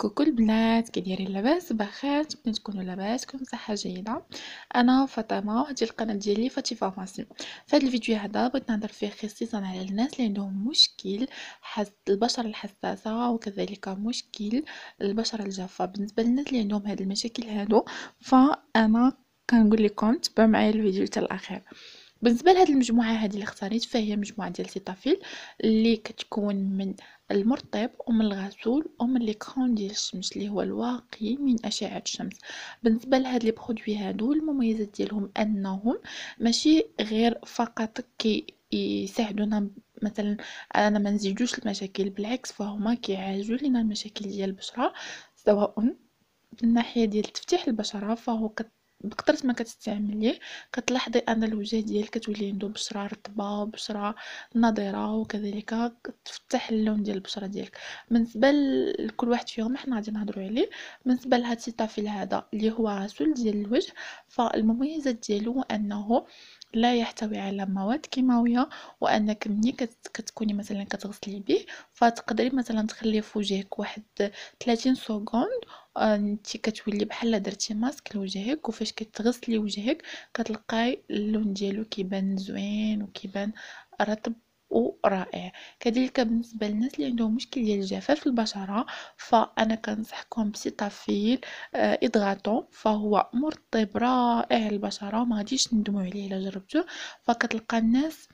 كوكو البنات كي دايرين لاباس بخير نتمنى تكونوا لاباس تكونوا بصحه جيده انا فاطمه وهذه القناه ديالي فاتي فارماسي في هذا الفيديو هذا بغيت نهضر فيه خصيصا على الناس اللي عندهم مشكل حس البشره الحساسه وكذلك مشكل البشره الجافه بالنسبه للناس اللي عندهم هاد المشاكل هادو فانا كنقول لكم تبعوا معايا الفيديو حتى الاخير بالنسبه لهاد المجموعه هذه اللي اختاريت فهي مجموعه ديال سيتافيل اللي كتكون من المرطب ومن الغسول ومن ليكرون ديال الشمس اللي هو الواقي من اشعه الشمس بالنسبه لهاد لي برودوي هادو المميزات ديالهم انهم ماشي غير فقط كي يساعدونا مثلا انا ما نزيدوش المشاكل بالعكس فهما كيعالجوا لينا المشاكل ديال البشره سواء من الناحيه ديال تفتيح البشره فهو كت بكثرة ما كتستعمليه كتلاحظي ان الوجه ديالك كتولي عنده بشره رطبه وبشره نضره وكذلك تفتح اللون ديال البشره ديالك بالنسبه لكل واحد فيهم حنا غادي نهضروا عليه بالنسبه لهاد السيتافيل هذا اللي هو غسول ديال الوجه فالمميزات ديالو انه لا يحتوي على مواد كيماويه وانك ملي كتكوني مثلا كتغسلي به فتقدري مثلا تخليه في وجهك واحد 30 سكوند آه، انت كتولي بحال درتي ماسك لوجهك وفاش كتغسلي وجهك كتلقاي اللون ديالو كيبان زوين وكيبان رطب ورائع كذلك بالنسبه للناس اللي عندهم مشكل ديال في البشره فانا كنصحكم بسيتافيل آه، اضغاطو فهو مرطب رائع للبشره ما غاديش ندموا عليه الا جربتوه فكتلقى الناس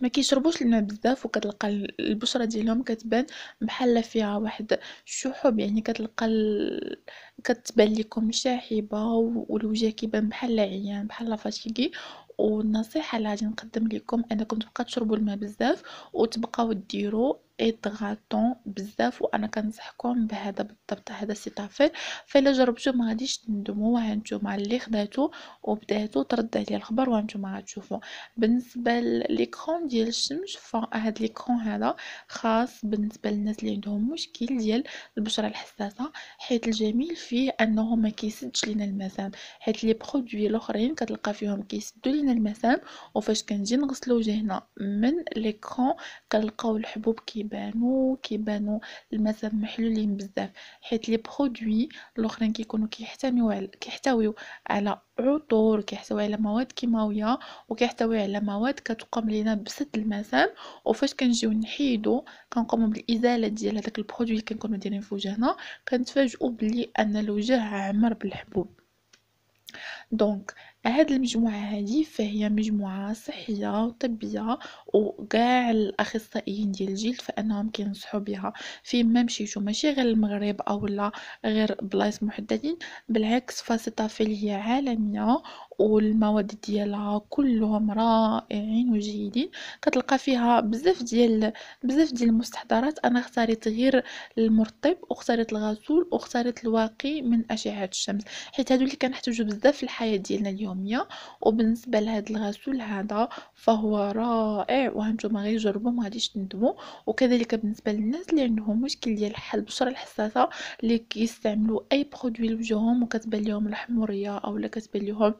ما كيشربوش الماء بزاف وكتلقى البشره ديالهم كتبان بحال فيها واحد الشحب يعني كتلقى ال... كتبان لكم شاحبه والوجه كيبان بحال عيان بحال فاشيكي والنصيحه اللي غادي نقدم لكم انكم تبقى تشربوا الماء بزاف وتبقاو ديروا ادغاتون بزاف وانا كنصحكم بهذا بالضبط هذا سيتافير فالا جربتو ما غاديش تندموا وهانتوما اللي خداتو وبداتو ترد عليا الخبر وهانتوما غتشوفوا بالنسبه ليكرون ديال الشمس فهاد ليكرون هذا خاص بالنسبه للناس اللي عندهم مشكل ديال البشره الحساسه حيت الجميل فيه انه ما كيسدش لينا المسام حيت لي برودوي الاخرين كتلقى فيهم كيسدوا لينا المسام وفاش كنجي نغسلو وجهنا من ليكرون كنلقاو الحبوب كي كيبانو كيبانو المثلا محلولين بزاف حيت لي برودوي الاخرين كيكونوا كيحتويو على كيحتويو على عطور كيحتوي على مواد كيماويه وكيحتوي على مواد كتقام لينا بسد المسام وفاش كنجيو نحيدو كنقومو بالازاله ديال هذاك البرودوي اللي كنكونو دايرين في وجهنا كنتفاجئوا بلي ان الوجه عامر بالحبوب دونك هاد المجموعة هادي فهي مجموعة صحية وطبية وكاع الأخصائيين ديال الجلد فأنهم كينصحوا بها فيما ما مشيتو ماشي غير المغرب أو لا غير بلايص محددين بالعكس فاسيتافيل هي عالمية والمواد ديالها كلهم رائعين وجيدين كتلقى فيها بزاف ديال بزاف ديال المستحضرات انا اختاريت غير المرطب واختاريت الغسول واختاريت الواقي من اشعه الشمس حيت هادو اللي كنحتاجو بزاف في الحياه ديالنا اليوم اليومية وبالنسبة لهذا الغسول هذا فهو رائع وهانتوما غير جربوه مغاديش تندموا وكذلك بالنسبة للناس اللي عندهم مشكل ديال البشرة الحساسة اللي كيستعملوا اي برودوي لوجههم وكتبان لهم الحمورية او لا كتبان لهم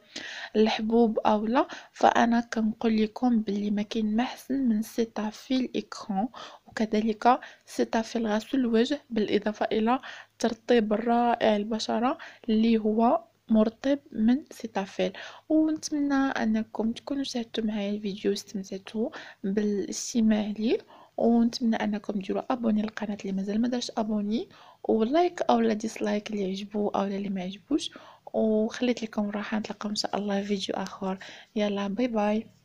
الحبوب او لا فانا كنقول لكم باللي ما كاين ما احسن من سيطافي الاكران وكذلك سيطافي الغسول الوجه بالاضافة الى ترطيب الرائع البشرة اللي هو مرطب من سيتافيل ونتمنى انكم تكونوا شاهدتوا معايا الفيديو واستمتعتوا بالاستماع لي ونتمنى انكم ديروا ابوني للقناه اللي مازال ما دارش ابوني ولايك او لا ديسلايك اللي عجبو او اللي ما عجبوش وخليت لكم راحه نتلاقاو ان شاء الله في فيديو اخر يلا باي باي